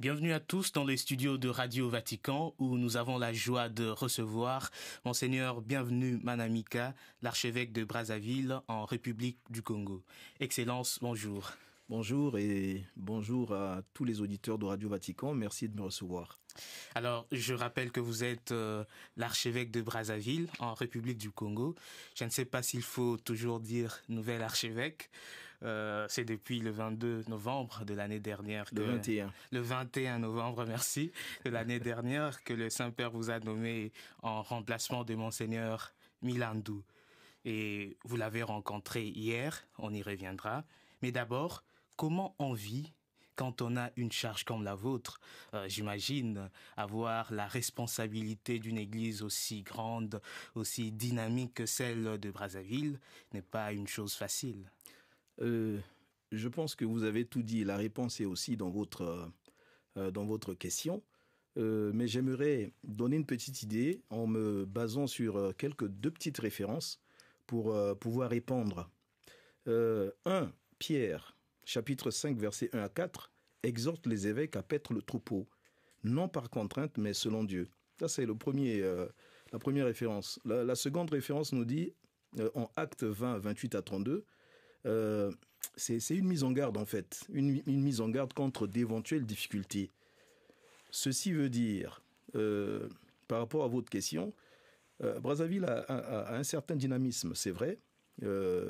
Bienvenue à tous dans les studios de Radio Vatican où nous avons la joie de recevoir Monseigneur Bienvenue Manamika, l'archevêque de Brazzaville en République du Congo. Excellence, bonjour. Bonjour et bonjour à tous les auditeurs de Radio Vatican. Merci de me recevoir. Alors, je rappelle que vous êtes euh, l'archevêque de Brazzaville en République du Congo. Je ne sais pas s'il faut toujours dire nouvel archevêque euh, c'est depuis le 22 novembre de l'année dernière. Que, le 21. novembre, merci, de l'année dernière que le Saint-Père vous a nommé en remplacement de Monseigneur Milandou. Et vous l'avez rencontré hier, on y reviendra. Mais d'abord, comment on vit quand on a une charge comme la vôtre, euh, j'imagine avoir la responsabilité d'une église aussi grande, aussi dynamique que celle de Brazzaville n'est pas une chose facile. Euh, je pense que vous avez tout dit. La réponse est aussi dans votre, euh, euh, dans votre question. mais j'aimerais donner une petite idée en me basant sur quelques deux petites références pour pouvoir répondre. 1. Pierre, chapitre 5, versets 1 à 4, exhorte les évêques à paître le troupeau, non par contrainte, mais selon Dieu. Ça, c'est le premier, la première référence. La, la, seconde référence nous dit, en Actes 20, 28 à 32, euh, c'est une mise en garde en fait, une, mise en garde contre d'éventuelles difficultés. Ceci veut dire, euh, par rapport à votre question, euh, Brazzaville a, un certain dynamisme, c'est vrai.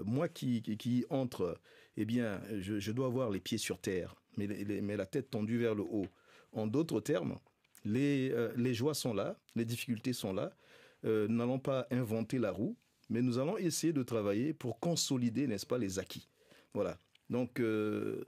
moi qui, entre, eh bien, je, dois avoir les pieds sur terre, mais, mais la tête tendue vers le haut. En d'autres termes, les, les joies sont là, les difficultés sont là. nous n'allons pas inventer la roue, mais nous allons essayer de travailler pour consolider, n'est-ce pas, les acquis. Voilà. Donc, euh,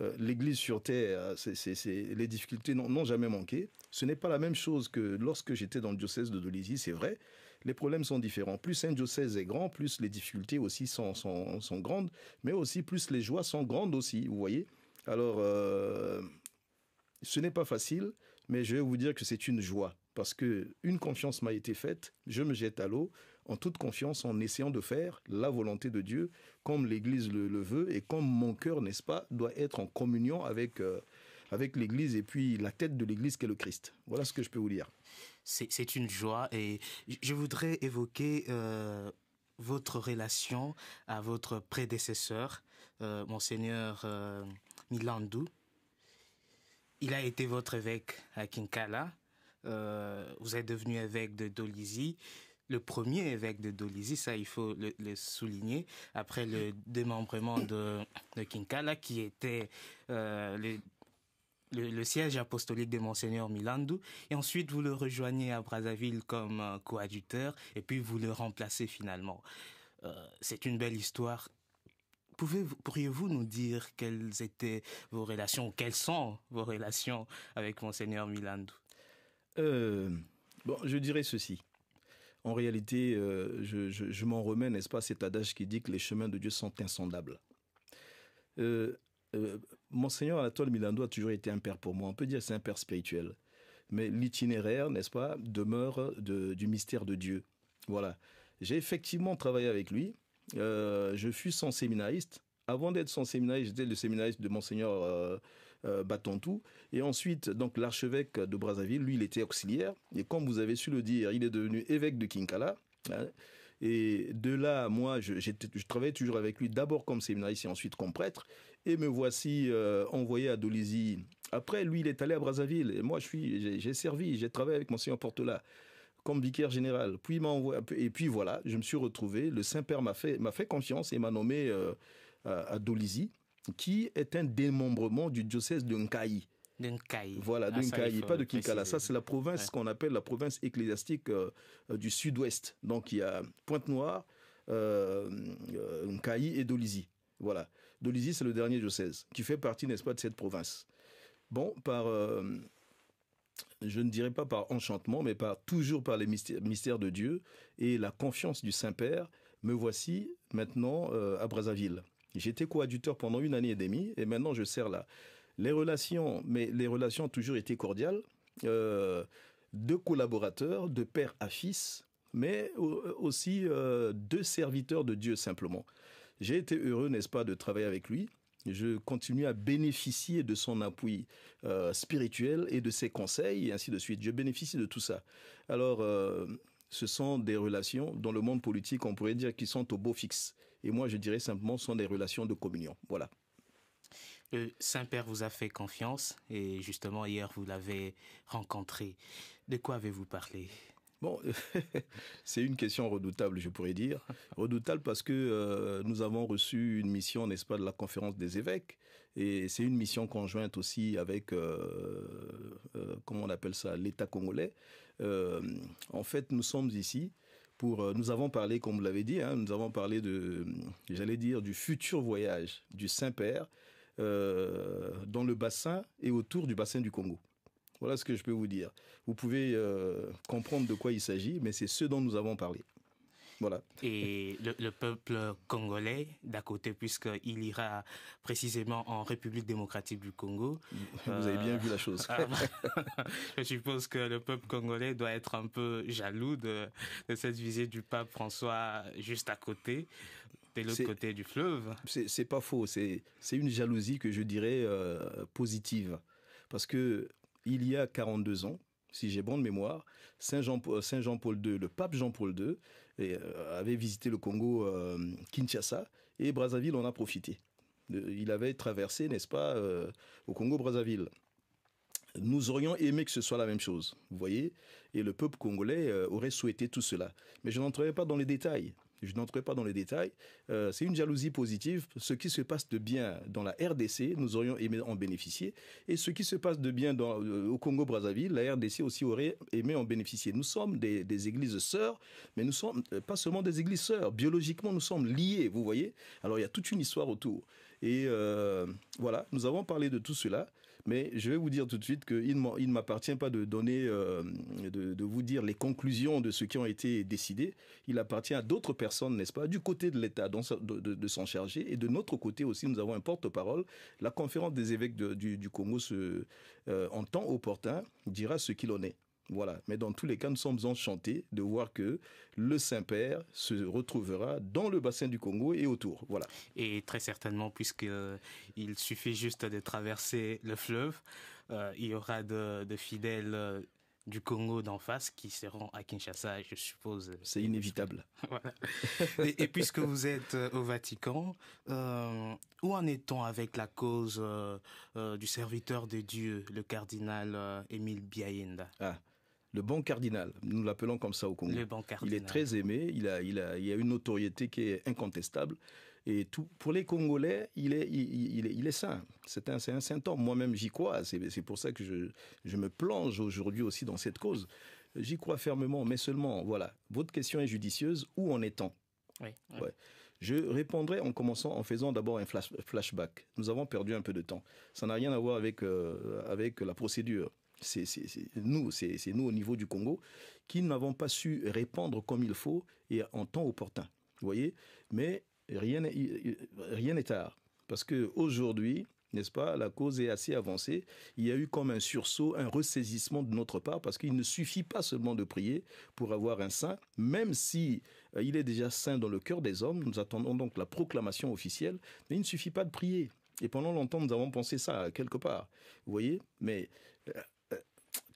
euh, l'Église sur terre, c'est les difficultés n'ont jamais manqué. Ce n'est pas la même chose que lorsque j'étais dans le diocèse de Dolisie, c'est vrai. Les problèmes sont différents. Plus un diocèse est grand, plus les difficultés aussi sont, sont, sont grandes, mais aussi plus les joies sont grandes aussi, vous voyez. Alors, euh, ce n'est pas facile, mais je vais vous dire que c'est une joie parce que une confiance m'a été faite, je me jette à l'eau en toute confiance en essayant de faire la volonté de Dieu comme l'Église le, veut et comme mon cœur, n'est-ce pas, doit être en communion avec, euh, avec l'Église et puis la tête de l'Église qui est le Christ. Voilà ce que je peux vous dire. C'est une joie et je voudrais évoquer... Euh, votre relation à votre prédécesseur, euh, monseigneur Milandou. Il a été votre évêque à Kinkala. Euh, vous êtes devenu évêque de Dolisie le premier évêque de Dolisie, ça il faut le, souligner, après le démembrement de, de Kinkala, qui était euh, le, siège apostolique de Monseigneur Milandou, et ensuite vous le rejoignez à Brazzaville comme euh, coadjuteur, et puis vous le remplacez finalement. C'est une belle histoire. Pourriez-vous nous dire quelles étaient vos relations, quelles sont vos relations avec Monseigneur Milandou euh, bon, je dirais ceci. En réalité, euh, je, je, m'en remets, n'est-ce pas, cet adage qui dit que les chemins de Dieu sont insondables. Euh, Monseigneur Anatole Milando a toujours été un père pour moi. On peut dire c'est un père spirituel. Mais l'itinéraire, n'est-ce pas, demeure de, du mystère de Dieu. Voilà. J'ai effectivement travaillé avec lui. je fus son séminariste. Avant d'être son séminariste, j'étais le séminariste de Monseigneur euh, battant tout Et ensuite, donc l'archevêque de Brazzaville, lui, il était auxiliaire. Et comme vous avez su le dire, il est devenu évêque de Kinkala. Hein. Et de là, moi, je, travaillais toujours avec lui, d'abord comme séminariste et ensuite comme prêtre. Et me voici euh, envoyé à Dolisie. Après, lui, il est allé à Brazzaville. Et moi, je suis, j'ai servi, j'ai travaillé avec Monseigneur Portela comme vicaire général. Puis et puis voilà, je me suis retrouvé. Le Saint-Père m'a fait, fait confiance et m'a nommé euh, à, à Dolisie qui est un démembrement du diocèse de Nkaï. Voilà, ah, pas de Kinkala. Ça, c'est la province qu'on appelle la province ecclésiastique euh, euh, du sud-ouest. Donc, il y a Pointe-Noire, euh, euh et Dolisie. Voilà. Dolisie, c'est le dernier diocèse qui fait partie, n'est-ce pas, de cette province. Bon, par. je ne dirais pas par enchantement, mais par toujours par les mystères de Dieu et la confiance du Saint-Père, me voici maintenant à Brazzaville. J'étais coadjuteur pendant une année et demie et maintenant je sers là. Les relations, mais les relations ont toujours été cordiales, euh, Deux collaborateurs, de père à fils, mais aussi euh, deux serviteurs de Dieu simplement. J'ai été heureux, n'est-ce pas, de travailler avec lui. Je continue à bénéficier de son appui euh, spirituel et de ses conseils et ainsi de suite. Je bénéficie de tout ça. Alors, ce sont des relations dans le monde politique, on pourrait dire, qui sont au beau fixe et moi je dirais simplement sont des relations de communion. Voilà. Euh, Saint-Père vous a fait confiance et justement hier vous l'avez rencontré. De quoi avez-vous parlé Bon, c'est une question redoutable, je pourrais dire. Redoutable parce que euh, nous avons reçu une mission, n'est-ce pas, de la conférence des évêques. Et c'est une mission conjointe aussi avec, euh, comment on appelle ça, l'État congolais. en fait, nous sommes ici euh, nous avons parlé, comme vous l'avez dit, hein, nous avons parlé de, j'allais dire, du futur voyage du Saint-Père euh, dans le bassin et autour du bassin du Congo. Voilà ce que je peux vous dire. Vous pouvez euh, comprendre de quoi il s'agit, mais c'est ce dont nous avons parlé. Et le, peuple congolais, d'à côté, puisqu'il ira précisément en République démocratique du Congo. Vous avez bien vu la chose. Euh, ah, bah. je suppose que le peuple congolais doit être un peu jaloux de, cette visée du pape François juste à côté de l'autre côté du fleuve. C'est pas faux, c'est une jalousie que je dirais euh, positive. Parce que il y a 42 ans, si j'ai bonne mémoire, Saint Jean, euh, Saint Jean Paul II, le pape Jean Paul II, euh, avait visité le Congo euh, Kinshasa et Brazzaville en a profité. Euh, il avait traversé, n'est-ce pas, au Congo-Brazzaville. Nous aurions aimé que ce soit la même chose, vous voyez, et le peuple congolais aurait souhaité tout cela. Mais je n'entrerai pas dans les détails je n'entrerai pas dans les détails, euh, c'est une jalousie positive. Ce qui se passe de bien dans la RDC, nous aurions aimé en bénéficier. Et ce qui se passe de bien dans, euh, au Congo-Brazzaville, la RDC aussi aurait aimé en bénéficier. Nous sommes des, églises sœurs, mais nous sommes euh, pas seulement des églises sœurs. Biologiquement, nous sommes liés, vous voyez. Alors il y a toute une histoire autour. Et euh, voilà, nous avons parlé de tout cela, mais je vais vous dire tout de suite qu'il ne m'appartient pas de donner, euh, de, vous dire les conclusions de ce qui ont été décidés. Il appartient à d'autres personnes, n'est-ce pas, du côté de l'État de, s'en charger. Et de notre côté aussi, nous avons un porte-parole. La conférence des évêques du, du, Congo se, euh, en temps opportun dira ce qu'il en est. Voilà. Mais dans tous les cas, nous sommes enchantés de voir que le Saint-Père se retrouvera dans le bassin du Congo et autour. Voilà. Et très certainement, puisque euh, il suffit juste de traverser le fleuve, euh, il y aura de, fidèles euh, du Congo d'en face qui seront à Kinshasa, je suppose. C'est inévitable. et, puisque vous êtes au Vatican, où en est-on avec la cause du serviteur de Dieu, le cardinal Émile Biaïnda ah le bon cardinal. Nous l'appelons comme ça au Congo. Il est très aimé, il a, il a, il a une notoriété qui est incontestable. Et tout, pour les Congolais, il est, il, est, il est saint. C'est un, un saint homme. Moi-même, j'y crois. C'est pour ça que je, je me plonge aujourd'hui aussi dans cette cause. J'y crois fermement, mais seulement, voilà. Votre question est judicieuse. Où en est-on oui, Je répondrai en commençant en faisant d'abord un flash, flashback. Nous avons perdu un peu de temps. Ça n'a rien à voir avec, euh, avec la procédure c'est nous, c'est nous au niveau du Congo, qui n'avons pas su répandre comme il faut et en temps opportun. Vous voyez Mais rien n'est tard. Parce qu'aujourd'hui, n'est-ce pas, la cause est assez avancée. Il y a eu comme un sursaut, un ressaisissement de notre part, parce qu'il ne suffit pas seulement de prier pour avoir un saint, même si euh, il est déjà saint dans le cœur des hommes. Nous attendons donc la proclamation officielle, mais il ne suffit pas de prier. Et pendant longtemps, nous avons pensé ça quelque part, vous voyez. Mais euh,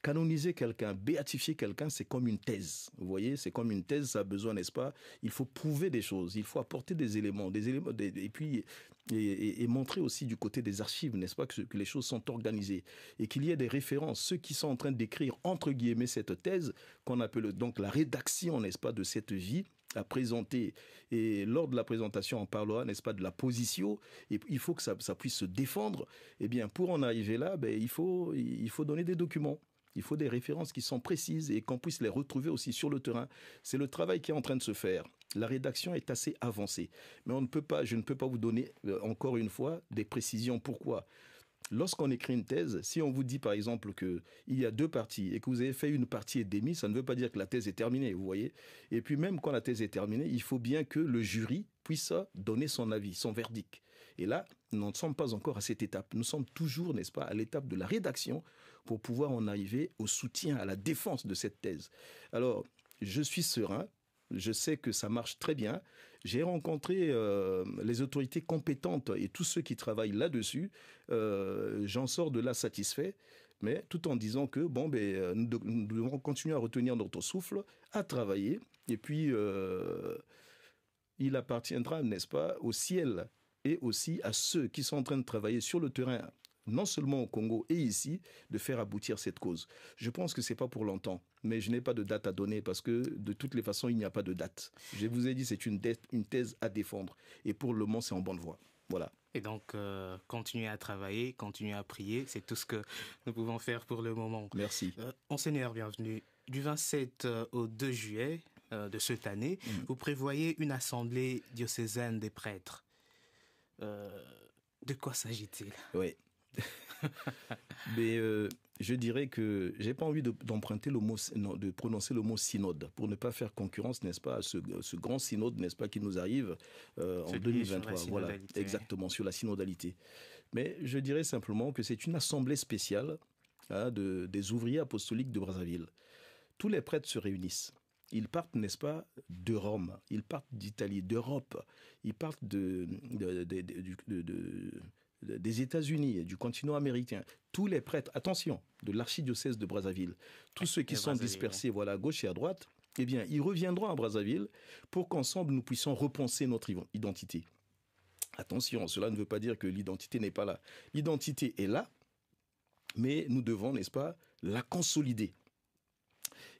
canoniser quelqu'un, béatifier quelqu'un, c'est comme une thèse. Vous voyez, c'est comme une thèse, ça a besoin, n'est-ce pas Il faut prouver des choses, il faut apporter des éléments, des éléments, et puis et, montrer aussi du côté des archives, n'est-ce pas, que, que, les choses sont organisées et qu'il y ait des références. Ceux qui sont en train d'écrire entre guillemets cette thèse, qu'on appelle donc la rédaction, n'est-ce pas, de cette vie à présenter. Et lors de la présentation, on parlera, n'est-ce pas, de la position. Et il faut que ça, ça puisse se défendre. Eh bien, pour en arriver là, ben, il, faut, il faut donner des documents. Il faut des références qui sont précises et qu'on puisse les retrouver aussi sur le terrain. C'est le travail qui est en train de se faire. La rédaction est assez avancée. Mais on ne peut pas, je ne peux pas vous donner, euh, encore une fois, des précisions. Pourquoi Lorsqu'on écrit une thèse, si on vous dit par exemple qu'il y a deux parties et que vous avez fait une partie et demie, ça ne veut pas dire que la thèse est terminée, vous voyez. Et puis même quand la thèse est terminée, il faut bien que le jury puisse donner son avis, son verdict. Et là, nous ne sommes pas encore à cette étape. Nous sommes toujours, n'est-ce pas, à l'étape de la rédaction pour pouvoir en arriver au soutien, à la défense de cette thèse. Alors, je suis serein. Je sais que ça marche très bien. J'ai rencontré euh, les autorités compétentes et tous ceux qui travaillent là-dessus. Euh, j'en sors de là satisfait, mais tout en disant que bon, ben, euh, nous, devons continuer à retenir notre souffle, à travailler, et puis il appartiendra, n'est-ce pas, au ciel et aussi à ceux qui sont en train de travailler sur le terrain, non seulement au Congo et ici, de faire aboutir cette cause. Je pense que c'est pas pour longtemps, mais je n'ai pas de date à donner parce que de toutes les façons, il n'y a pas de date. Je vous ai dit, c'est une, une thèse à défendre et pour le moment, c'est en bonne voie. Voilà. Et donc, euh, continuer à travailler, continuer à prier. C'est tout ce que nous pouvons faire pour le moment. Merci. Euh, Monseigneur, bienvenue. Du 27 euh, au 2 juillet de cette année, mm. vous prévoyez une assemblée diocésaine des prêtres. Euh, de quoi s'agit-il Oui. Mais euh, je dirais que j'ai pas envie d'emprunter le mot, de prononcer le mot synode pour ne pas faire concurrence, n'est-ce pas, à ce, grand synode, n'est-ce pas, qui nous arrive euh, en 2023. Voilà, exactement sur la synodalité. Mais je dirais simplement que c'est une assemblée spéciale hein, des ouvriers apostoliques de Brazzaville. Tous les prêtres se réunissent. Ils partent, n'est-ce pas, de Rome, ils partent d'Italie, d'Europe, ils partent des États-Unis, du continent américain, tous les prêtres, attention, de l'archidiocèse de Brazzaville, tous ceux qui sont dispersés, voilà, à gauche et à droite, eh bien, ils reviendront à Brazzaville pour qu'ensemble nous puissions repenser notre identité. Attention, cela ne veut pas dire que l'identité n'est pas là. L'identité est là, mais nous devons, n'est-ce pas, la consolider.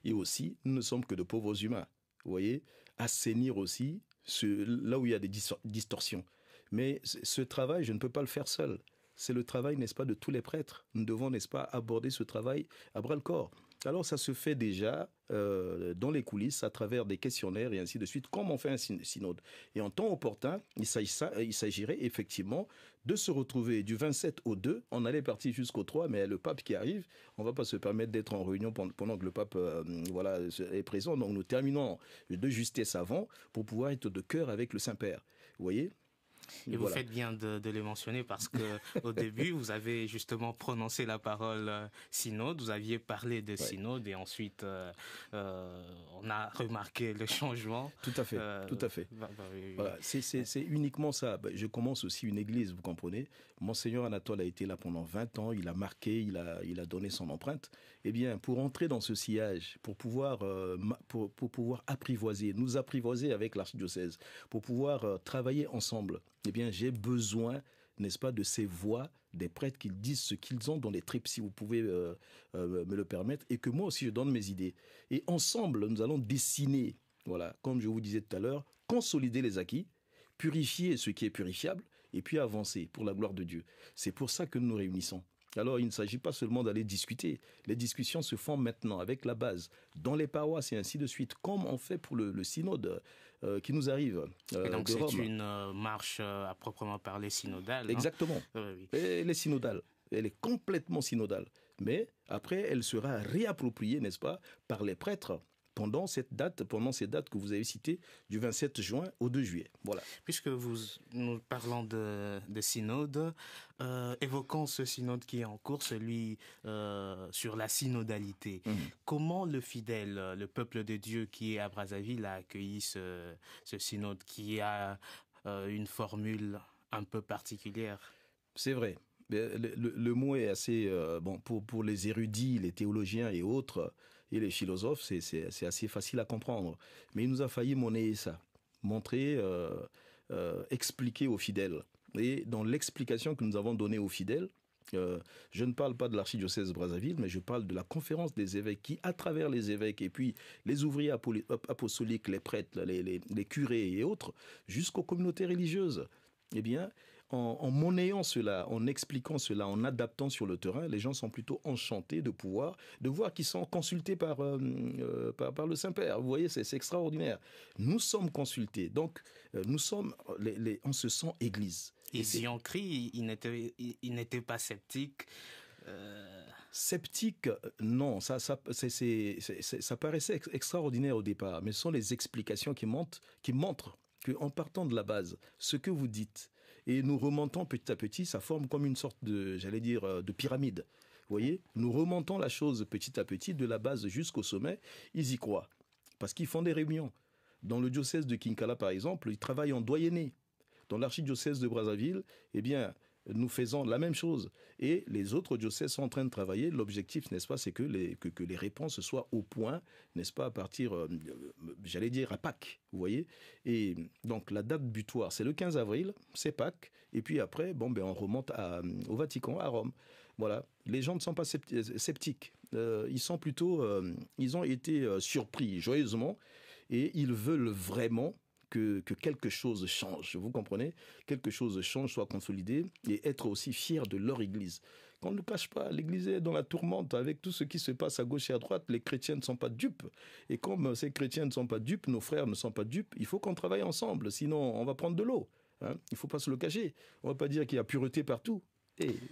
Et aussi, nous ne sommes que de pauvres humains. Vous voyez, assainir aussi là où il y a des distorsions. Mais ce travail, je ne peux pas le faire seul. C'est le travail, n'est-ce pas, de tous les prêtres. Nous devons, n'est-ce pas, aborder ce travail à bras le corps. Alors ça se fait déjà euh, dans les coulisses à travers des questionnaires et ainsi de suite, comme on fait un synode. Et en temps opportun, euh, il s'agirait effectivement de se retrouver du 27 au 2. On allait partir jusqu'au 3, mais le pape qui arrive, on va pas se permettre d'être en réunion pendant que le pape euh, voilà, est présent. Donc nous terminons de justesse avant pour pouvoir être de cœur avec le Saint-Père. Vous voyez et vous faites bien de, les mentionner parce que au début, vous avez justement prononcé la parole euh, synode, vous aviez parlé de synode et ensuite euh, euh, on a remarqué le changement. Tout à fait, tout à fait. Bah, bah, c'est uniquement ça. Bah, je commence aussi une église, vous comprenez. Monseigneur Anatole a été là pendant 20 ans, il a marqué, il a, il a donné son empreinte. Eh bien, pour entrer dans ce sillage, pour pouvoir, pour, pour pouvoir apprivoiser, nous apprivoiser avec l'archidiocèse, pour pouvoir travailler ensemble eh bien, j'ai besoin, n'est-ce pas, de ces voix des prêtres qui disent ce qu'ils ont dans les tripes, si vous pouvez euh, euh, me le permettre, et que moi aussi je donne mes idées. Et ensemble, nous allons dessiner, voilà, comme je vous disais tout à l'heure, consolider les acquis, purifier ce qui est purifiable, et puis avancer pour la gloire de Dieu. C'est pour ça que nous nous réunissons. Alors, il ne s'agit pas seulement d'aller discuter. Les discussions se font maintenant avec la base, dans les paroisses et ainsi de suite, comme on fait pour le synode euh, qui nous arrive euh, donc c'est une euh, marche à proprement parler synodale. Hein. Exactement. et elle est synodale. Elle est complètement synodale. Mais après, elle sera réappropriée, n'est-ce pas, par les prêtres pendant cette date, pendant ces dates que vous avez citées, du 27 juin au 2 juillet. Voilà. Puisque vous nous parlons de, synode, euh, évoquons ce synode qui est en cours, celui euh, sur la synodalité. Mmh. Comment le fidèle, le peuple de Dieu qui est à Brazzaville a accueilli ce, ce synode qui a euh, une formule un peu particulière C'est vrai. Le, le, le, mot est assez euh, bon pour pour les érudits, les théologiens et autres et les philosophes, c'est assez facile à comprendre. Mais il nous a failli monnayer ça, montrer, euh, euh, expliquer aux fidèles. Et dans l'explication que nous avons donnée aux fidèles, euh, je ne parle pas de l'archidiocèse de Brazzaville, mais je parle de la conférence des évêques qui, à travers les évêques et puis les ouvriers apostoliques, les prêtres, les, les curés et autres, jusqu'aux communautés religieuses, eh bien, en, monnayant cela, en expliquant cela, en adaptant sur le terrain, les gens sont plutôt enchantés de pouvoir, de voir qu'ils sont consultés par, euh, euh, par, le Saint-Père. Vous voyez, c'est extraordinaire. Nous sommes consultés. Donc, euh, nous sommes, les, on se sent Église. Et, si on crie, il n'était pas sceptique. Euh... Sceptique, non, ça, ça, ça paraissait extraordinaire au départ, mais ce sont les explications qui qui montrent qu'en partant de la base, ce que vous dites, et nous remontons petit à petit, ça forme comme une sorte de, j'allais dire, euh, de pyramide. Vous voyez, nous remontons la chose petit à petit, de la base jusqu'au sommet, ils y croient, parce qu'ils font des réunions. Dans le diocèse de Kinkala, par exemple, ils travaillent en doyenné. Dans l'archidiocèse de Brazzaville, eh bien, nous faisons la même chose. Et les autres diocèses sont en train de travailler. L'objectif, n'est-ce pas, c'est que les, que, les réponses soient au point, n'est-ce pas, à partir, euh, euh, j'allais dire, à Pâques, vous voyez. Et donc, la date butoir, c'est le 15 avril, c'est Pâques. Et puis après, bon, ben, on remonte euh, au Vatican, à Rome. Voilà. Les gens ne sont pas sceptiques. ils sont plutôt, ils ont été surpris joyeusement et ils veulent vraiment que, quelque chose change. Vous comprenez Quelque chose change, soit consolidé et être aussi fier de leur Église. Qu'on ne cache pas, l'Église est dans la tourmente avec tout ce qui se passe à gauche et à droite. Les chrétiens ne sont pas dupes. Et comme ces chrétiens ne sont pas dupes, nos frères ne sont pas dupes, il faut qu'on travaille ensemble. Sinon, on va prendre de l'eau. Hein. il ne faut pas se le cacher. On ne va pas dire qu'il y a pureté partout.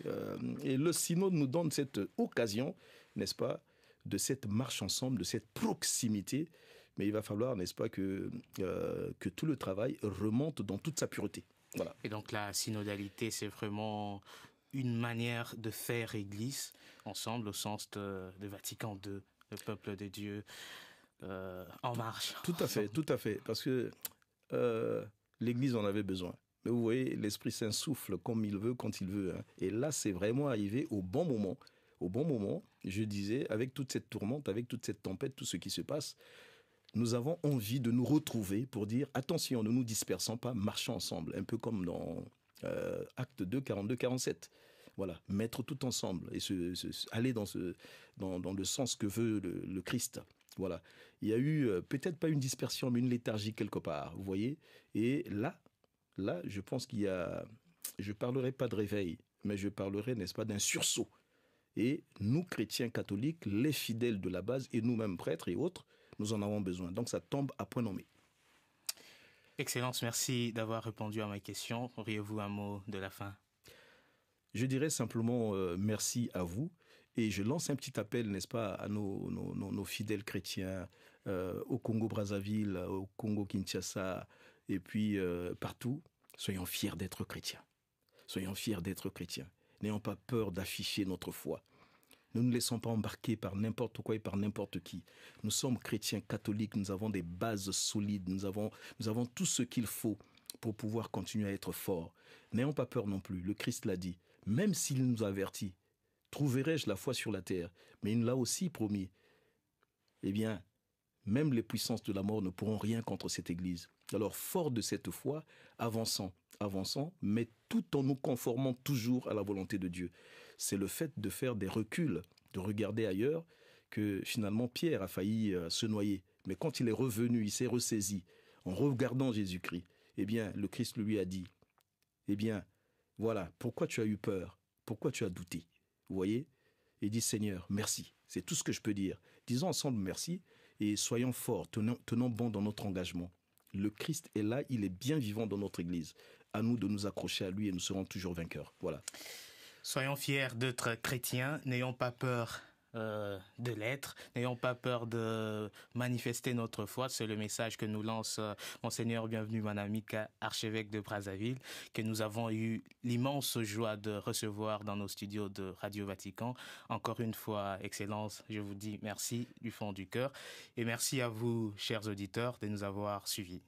Euh, et le synode nous donne cette occasion, n'est-ce pas, de cette marche ensemble, de cette proximité mais il va falloir, n'est-ce pas, que, euh, que tout le travail remonte dans toute sa pureté. Voilà. Et donc la synodalité, c'est vraiment une manière de faire Église ensemble au sens de, Vatican II, le peuple de Dieu euh, en marche. Tout, à fait, tout à fait, parce que euh, l'Église en avait besoin. Mais vous voyez, l'Esprit Saint souffle comme il veut, quand il veut. Hein. Et là, c'est vraiment arrivé au bon moment. Au bon moment, je disais, avec toute cette tourmente, avec toute cette tempête, tout ce qui se passe, nous avons envie de nous retrouver pour dire attention, ne nous dispersons pas, marchons ensemble, un peu comme dans euh, Acte 2, 42, 47. Voilà, mettre tout ensemble et se, aller dans, ce, dans, le sens que veut le, Christ. Voilà, il y a eu euh, peut-être pas une dispersion, mais une léthargie quelque part, vous voyez. Et là, là, je pense qu'il y a, je parlerai pas de réveil, mais je parlerai, n'est-ce pas, d'un sursaut. Et nous, chrétiens catholiques, les fidèles de la base, et nous-mêmes prêtres et autres, nous en avons besoin. Donc ça tombe à point nommé. Excellence, merci d'avoir répondu à ma question. Auriez-vous un mot de la fin Je dirais simplement euh, merci à vous. Et je lance un petit appel, n'est-ce pas, à nos, fidèles chrétiens euh, au Congo-Brazzaville, au Congo-Kinshasa, et puis euh, partout. Soyons fiers d'être chrétiens. Soyons fiers d'être chrétiens. N'ayons pas peur d'afficher notre foi. Nous Ne nous laissons pas embarquer par n'importe quoi et par n'importe qui. Nous sommes chrétiens catholiques, nous avons des bases solides, nous avons, nous avons tout ce qu'il faut pour pouvoir continuer à être forts. N'ayons pas peur non plus, le Christ l'a dit. Même s'il nous avertit, trouverai-je la foi sur la terre Mais il nous l'a aussi promis. Eh bien, même les puissances de la mort ne pourront rien contre cette Église. Alors, forts de cette foi, avançons, avançons, mais tout en nous conformant toujours à la volonté de Dieu c'est le fait de faire des reculs, de regarder ailleurs, que finalement Pierre a failli euh, se noyer. Mais quand il est revenu, il s'est ressaisi en regardant Jésus-Christ. Eh bien, le Christ lui a dit, eh bien, voilà, pourquoi tu as eu peur Pourquoi tu as douté Vous voyez Il dit, Seigneur, merci. C'est tout ce que je peux dire. Disons ensemble merci et soyons forts, tenons, tenons bon dans notre engagement. Le Christ est là, il est bien vivant dans notre Église. À nous de nous accrocher à lui et nous serons toujours vainqueurs. Voilà. Soyons fiers d'être chrétiens, n'ayons pas peur euh, de l'être. N'ayons pas peur de manifester notre foi. C'est le message que nous lance euh, Monseigneur Bienvenu Manamika, archevêque de Brazzaville, que nous avons eu l'immense joie de recevoir dans nos studios de Radio Vatican. Encore une fois, Excellence, je vous dis merci du fond du cœur et merci à vous, chers auditeurs, de nous avoir suivis.